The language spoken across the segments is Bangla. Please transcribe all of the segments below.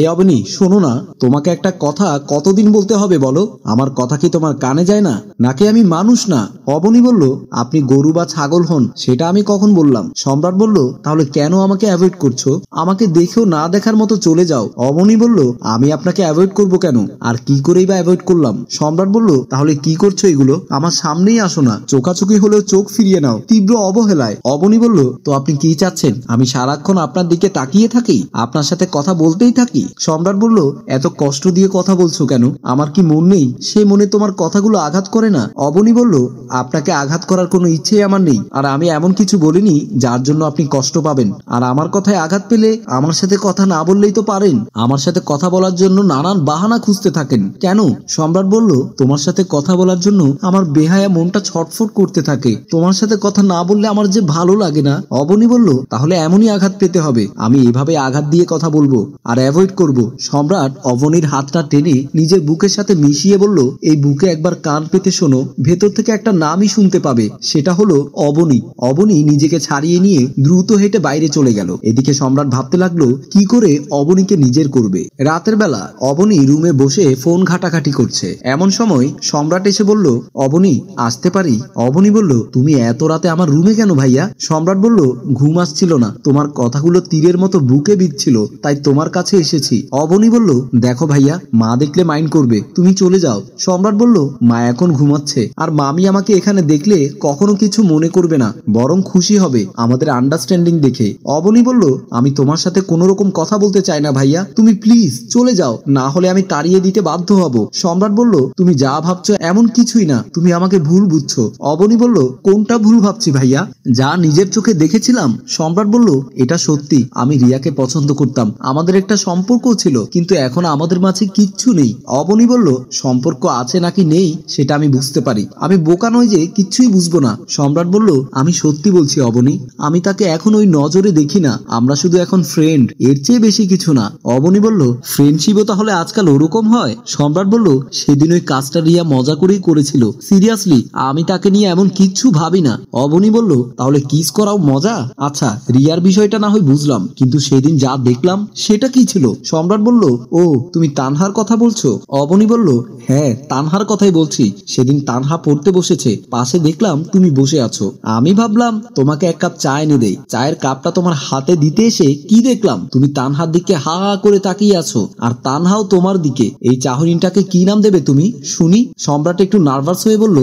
এ অবনি শোনো না তোমাকে একটা কথা কতদিন বলতে হবে বলো আমার কথা কি তোমার কানে যায় না নাকি আমি মানুষ না অবনী বলল আপনি গরু বা ছাগল হন সেটা আমি কখন বললাম সম্রাট বলল তাহলে কেন আমাকে অ্যাভয়েড করছো আমাকে দেখেও না দেখার মতো চলে যাও অবনী বলল আমি আপনাকে অ্যাভয়েড করব কেন আর কি করেই বা অ্যাভয়েড করলাম সম্রাট বলল তাহলে কি করছো এগুলো আমার সামনেই আসো না চোখাচোখি হলেও চোখ ফিরিয়ে নাও তীব্র অবহেলায় অবনী বলল তো আপনি কি চাচ্ছেন আমি সারাক্ষণ আপনার দিকে তাকিয়ে থাকি আপনার সাথে কথা বলতেই থাকি কি সম্রাট বলল এত কষ্ট দিয়ে কথা বলছো কেন আমার কি মন নেই সে মনে তোমার কথাগুলো আঘাত করে না অবনী বলল আপনাকে আঘাত করার কোনো ইচ্ছেই আমার নেই আর আমি এমন কিছু বলিনি যার জন্য আপনি কষ্ট পাবেন আর আমার কথায় আঘাত পেলে আমার সাথে কথা না বললেই তো পারেন আমার সাথে কথা বলার জন্য নানান বাহানা খুঁজতে থাকেন কেন সম্রাট বলল তোমার সাথে কথা বলার জন্য আমার বেহায়া মনটা ছটফট করতে থাকে তোমার সাথে কথা না বললে আমার যে ভালো লাগে না অবনী বলল তাহলে এমনই আঘাত পেতে হবে আমি এভাবে আঘাত দিয়ে কথা বলবো আর অ্যাভয়েড ফাইট করব সম্রাট অবনীর হাতটা টেনে নিজের বুকের সাথে মিশিয়ে বলল এই বুকে একবার কান পেতে শোনো ভেতর থেকে একটা নামই শুনতে পাবে সেটা হলো অবনী অবনী নিজেকে ছাড়িয়ে নিয়ে দ্রুত হেঁটে বাইরে চলে গেল এদিকে সম্রাট ভাবতে লাগলো কি করে অবনীকে নিজের করবে রাতের বেলা অবনী রুমে বসে ফোন ঘাটাঘাটি করছে এমন সময় সম্রাট এসে বলল অবনী আসতে পারি অবনী বলল তুমি এত রাতে আমার রুমে কেন ভাইয়া সম্রাট বলল ঘুম আসছিল না তোমার কথাগুলো তীরের মতো বুকে বিচ্ছিল তাই তোমার কাছে এসে এসেছি অবনী বলল দেখো ভাইয়া মা দেখলে মাইন্ড করবে তুমি চলে যাও সম্রাট বলল মা এখন ঘুমাচ্ছে আর মামি আমাকে এখানে দেখলে কখনো কিছু মনে করবে না বরং খুশি হবে আমাদের আন্ডারস্ট্যান্ডিং দেখে অবনী বলল আমি তোমার সাথে কোনো রকম কথা বলতে চাই না ভাইয়া তুমি প্লিজ চলে যাও না হলে আমি তাড়িয়ে দিতে বাধ্য হব সম্রাট বলল তুমি যা ভাবছো এমন কিছুই না তুমি আমাকে ভুল বুঝছো অবনী বলল কোনটা ভুল ভাবছি ভাইয়া যা নিজের চোখে দেখেছিলাম সম্রাট বলল এটা সত্যি আমি রিয়াকে পছন্দ করতাম আমাদের একটা সম্পর্ক সম্পর্ক ছিল কিন্তু এখন আমাদের মাঝে কিচ্ছু নেই অবনী বলল সম্পর্ক আছে নাকি নেই সেটা আমি বুঝতে পারি আমি বোকা নই যে কিচ্ছুই বুঝবো না সম্রাট বলল আমি সত্যি বলছি অবনী আমি তাকে এখন ওই নজরে দেখি না আমরা শুধু এখন ফ্রেন্ড এর চেয়ে বেশি কিছু না অবনী বলল ফ্রেন্ডশিপও তাহলে আজকাল ওরকম হয় সম্রাট বলল সেদিন ওই কাজটা রিয়া মজা করেই করেছিল সিরিয়াসলি আমি তাকে নিয়ে এমন কিচ্ছু ভাবি না অবনী বলল তাহলে কিস করাও মজা আচ্ছা রিয়ার বিষয়টা না হয় বুঝলাম কিন্তু সেদিন যা দেখলাম সেটা কি ছিল সম্রাট বলল ও তুমি তানহার কথা বলছো অবনি বলল হ্যাঁ তানহার কথাই বলছি সেদিন তানহা পড়তে বসেছে পাশে দেখলাম তুমি বসে আছো আমি ভাবলাম তোমাকে এক কাপ চা এনে দেই চায়ের কাপটা তোমার হাতে দিতে এসে কি দেখলাম তুমি তানহার দিকে হা হা করে তাকিয়ে আছো আর তানহাও তোমার দিকে এই চাহরিনটাকে কি নাম দেবে তুমি শুনি সম্রাট একটু নার্ভাস হয়ে বলল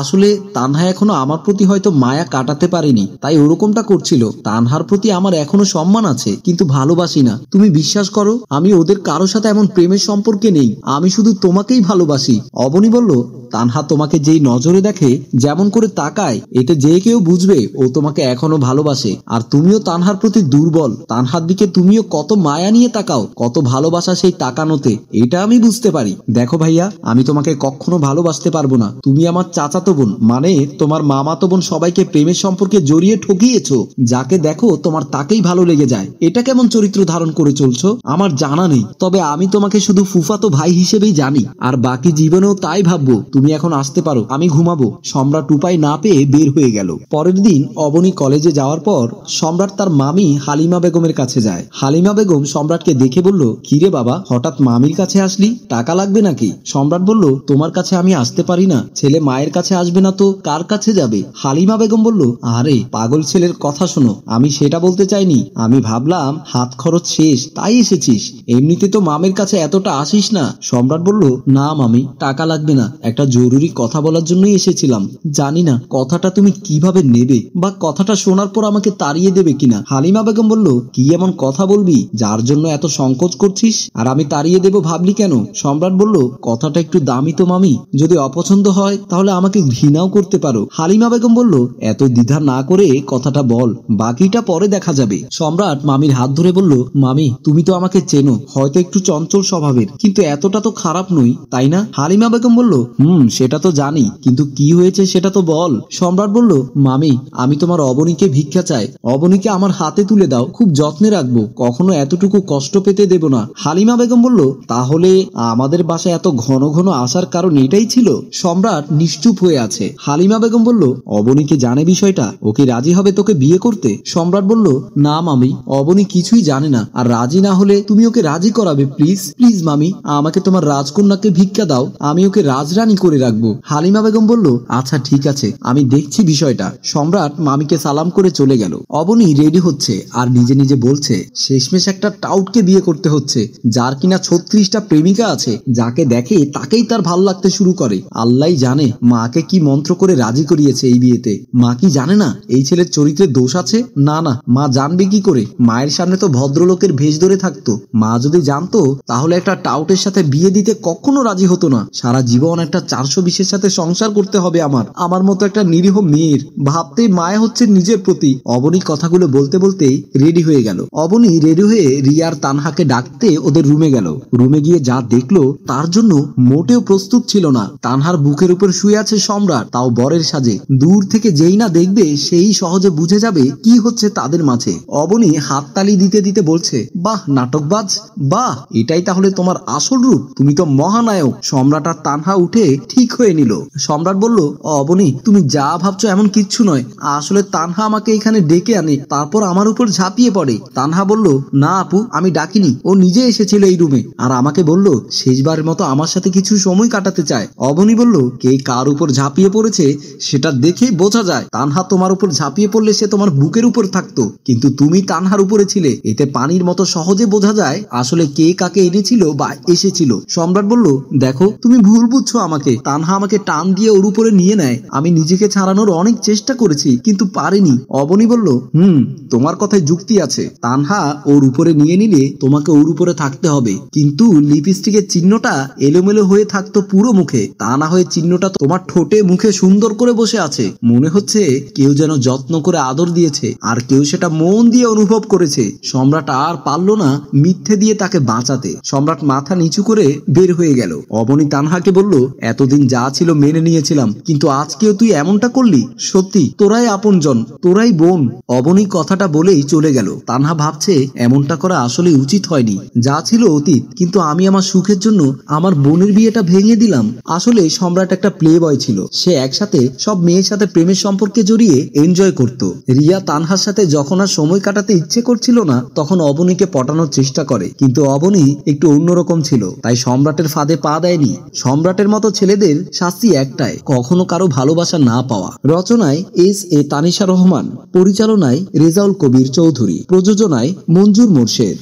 আসলে তানহা এখনো আমার প্রতি হয়তো মায়া কাটাতে পারেনি তাই ওরকমটা করছিল তানহার প্রতি আমার এখনো সম্মান আছে কিন্তু ভালোবাসি না তুমি বিশ্বাস করো আমি ওদের কারো সাথে এমন প্রেমের সম্পর্কে নেই আমি শুধু তোমাকেই ভালোবাসি অবনী বলল তানহা তোমাকে যেই নজরে দেখে যেমন করে তাকায় এটা যে কেউ বুঝবে ও তোমাকে এখনো ভালোবাসে আর তুমিও তানহার প্রতি দুর্বল তানহার দিকে তুমিও কত মায়া নিয়ে তাকাও কত ভালোবাসা সেই তাকানোতে এটা আমি বুঝতে পারি দেখো ভাইয়া আমি তোমাকে কখনো ভালোবাসতে পারবো না তুমি আমার চাচাতো বোন মানে তোমার মামাতো বোন সবাইকে প্রেমের সম্পর্কে জড়িয়ে ঠকিয়েছো যাকে দেখো তোমার তাকেই ভালো লেগে যায় এটা কেমন চরিত্র ধারণ করে চলছো আমার জানা নেই তবে আমি তোমাকে শুধু ফুফাতো ভাই হিসেবেই জানি আর বাকি জীবনেও তাই ভাববো তুমি এখন আসতে পারো আমি ঘুমাবো সম্রাট উপায় না পেয়ে বের হয়ে গেল পরের দিন অবনী কলেজে যাওয়ার পর সম্রাট তার মামি হালিমা বেগমের কাছে যায় হালিমা বেগম সম্রাটকে দেখে বলল কিরে বাবা হঠাৎ মামির কাছে আসলি টাকা লাগবে নাকি সম্রাট বলল তোমার কাছে আমি আসতে পারি না ছেলে মায়ের কাছে আসবে না তো কার কাছে যাবে হালিমা বেগম বলল আরে পাগল ছেলের কথা শোনো আমি সেটা বলতে চাইনি আমি ভাবলাম হাত খরচ শেষ তাই এসেছিস এমনিতে তো মামের কাছে এতটা আসিস না সম্রাট বলল না মামি টাকা লাগবে না একটা জরুরি কথা বলার জন্যই এসেছিলাম জানি না কথাটা তুমি কিভাবে নেবে বা কথাটা শোনার পর আমাকে তাড়িয়ে দেবে কিনা হালিমা বেগম বলল কি এমন কথা বলবি যার জন্য এত সংকোচ করছিস আর আমি তাড়িয়ে দেব ভাবলি কেন সম্রাট বলল কথাটা একটু দামি তো মামি যদি অপছন্দ হয় তাহলে আমাকে ঘৃণাও করতে পারো হালিমা বেগম বলল এত দ্বিধা না করে কথাটা বল বাকিটা পরে দেখা যাবে সম্রাট মামির হাত ধরে বলল মামি তুমি তো আমাকে চেনো হয়তো একটু চঞ্চল স্বভাবের কিন্তু এতটা তো খারাপ নই তাই না হালিমা বেগম বলল হুম সেটা তো জানি কিন্তু কি হয়েছে সেটা তো বল সম্রাট বলল মামি আমি তোমার অবনীকে ভিক্ষা চাই অবনীকে আমার হাতে তুলে দাও খুব যত্নে রাখবো কখনো এতটুকু কষ্ট পেতে দেব না হালিমা বেগম বলল তাহলে আমাদের বাসায় এত ঘন ঘন আসার কারণ এটাই ছিল সম্রাট নিশ্চুপ হয়ে আছে হালিমা বেগম বলল অবনীকে জানে বিষয়টা ওকে রাজি হবে তোকে বিয়ে করতে সম্রাট বলল না মামি অবনী কিছুই জানে না আর রাজি না হলে তুমি ওকে রাজি করাবে প্লিজ প্লিজ মামি আমাকে তোমার রাজকন্যাকে ভিক্ষা দাও আমি ওকে রাজরানী করি করে রাখবো হালিমা বেগম বলল আচ্ছা ঠিক আছে আমি দেখছি বিষয়টা সম্রাট মামিকে সালাম করে চলে গেল অবনি রেডি হচ্ছে আর নিজে নিজে বলছে শেষমেশ একটা টাউটকে বিয়ে করতে হচ্ছে যার কিনা ছত্রিশটা প্রেমিকা আছে যাকে দেখে তাকেই তার ভালো লাগতে শুরু করে আল্লাহ জানে মাকে কি মন্ত্র করে রাজি করিয়েছে এই বিয়েতে মা কি জানে না এই ছেলের চরিত্রে দোষ আছে না না মা জানবে কি করে মায়ের সামনে তো ভদ্রলোকের ভেজ ধরে থাকতো মা যদি জানতো তাহলে একটা টাউটের সাথে বিয়ে দিতে কখনো রাজি হতো না সারা জীবন একটা চারশো বিশের সাথে সংসার করতে হবে আমার আমার মতো একটা নিরীহ মেয়ের ভাবতে মায় হচ্ছে নিজের প্রতি অবনী কথাগুলো বলতে বলতেই রেডি হয়ে গেল অবনী রেডি হয়ে রিয়ার তানহাকে ডাকতে ওদের রুমে গেল রুমে গিয়ে যা দেখলো তার জন্য মোটেও প্রস্তুত ছিল না তানহার বুকের উপর শুয়ে আছে সম্রাট তাও বরের সাজে দূর থেকে যেই না দেখবে সেই সহজে বুঝে যাবে কি হচ্ছে তাদের মাঝে অবনী হাততালি দিতে দিতে বলছে বাহ নাটকবাজ বাহ এটাই তাহলে তোমার আসল রূপ তুমি তো মহানায়ক সম্রাট আর তানহা উঠে ঠিক হয়ে নিল সম্রাট বলল অবনি তুমি যা ভাবছো এমন কিচ্ছু নয় আসলে তানহা আমাকে এখানে ডেকে আনে তারপর আমার উপর ঝাঁপিয়ে পড়ে তানহা বলল না আপু আমি ডাকিনি ও নিজে এসেছিল এই রুমে আর আমাকে বলল শেষবারের মতো আমার সাথে কিছু সময় কাটাতে চায় অবনি বলল কে কার উপর ঝাঁপিয়ে পড়েছে সেটা দেখেই বোঝা যায় তানহা তোমার উপর ঝাঁপিয়ে পড়লে সে তোমার বুকের উপর থাকতো কিন্তু তুমি তানহার উপরে ছিলে এতে পানির মতো সহজে বোঝা যায় আসলে কে কাকে এনেছিল বা এসেছিল সম্রাট বলল দেখো তুমি ভুল বুঝছো আমাকে হাতে তানহা আমাকে টান দিয়ে ওর উপরে নিয়ে নেয় আমি নিজেকে ছাড়ানোর অনেক চেষ্টা করেছি কিন্তু পারিনি অবনি বলল হুম তোমার কথায় যুক্তি আছে তানহা ওর উপরে নিয়ে নিলে তোমাকে ওর উপরে থাকতে হবে কিন্তু লিপস্টিকের চিহ্নটা এলোমেলো হয়ে থাকতো পুরো মুখে তা না হয়ে চিহ্নটা তোমার ঠোঁটে মুখে সুন্দর করে বসে আছে মনে হচ্ছে কেউ যেন যত্ন করে আদর দিয়েছে আর কেউ সেটা মন দিয়ে অনুভব করেছে সম্রাট আর পারল না মিথ্যে দিয়ে তাকে বাঁচাতে সম্রাট মাথা নিচু করে বের হয়ে গেল অবনী তানহাকে বলল এত এতদিন যা ছিল মেনে নিয়েছিলাম কিন্তু আজকেও তুই এমনটা করলি সত্যি তোরাই আপন জন তোরাই বোন অবনী কথাটা বলেই চলে গেল তানহা ভাবছে এমনটা করা আসলে উচিত হয়নি যা ছিল অতীত কিন্তু আমি আমার সুখের জন্য আমার বোনের বিয়েটা ভেঙে দিলাম আসলে সম্রাট একটা প্লে বয় ছিল সে একসাথে সব মেয়ের সাথে প্রেমের সম্পর্কে জড়িয়ে এনজয় করত রিয়া তানহার সাথে যখন আর সময় কাটাতে ইচ্ছে করছিল না তখন অবনীকে পটানোর চেষ্টা করে কিন্তু অবনী একটু অন্যরকম ছিল তাই সম্রাটের ফাঁদে পা দেয়নি সম্রাটের মতো ছেলে ছেলেদের শাস্তি একটাই কখনো কারো ভালোবাসা না পাওয়া রচনায় এস এ তানিশা রহমান পরিচালনায় রেজাউল কবির চৌধুরী প্রযোজনায় মঞ্জুর মোর্শেদ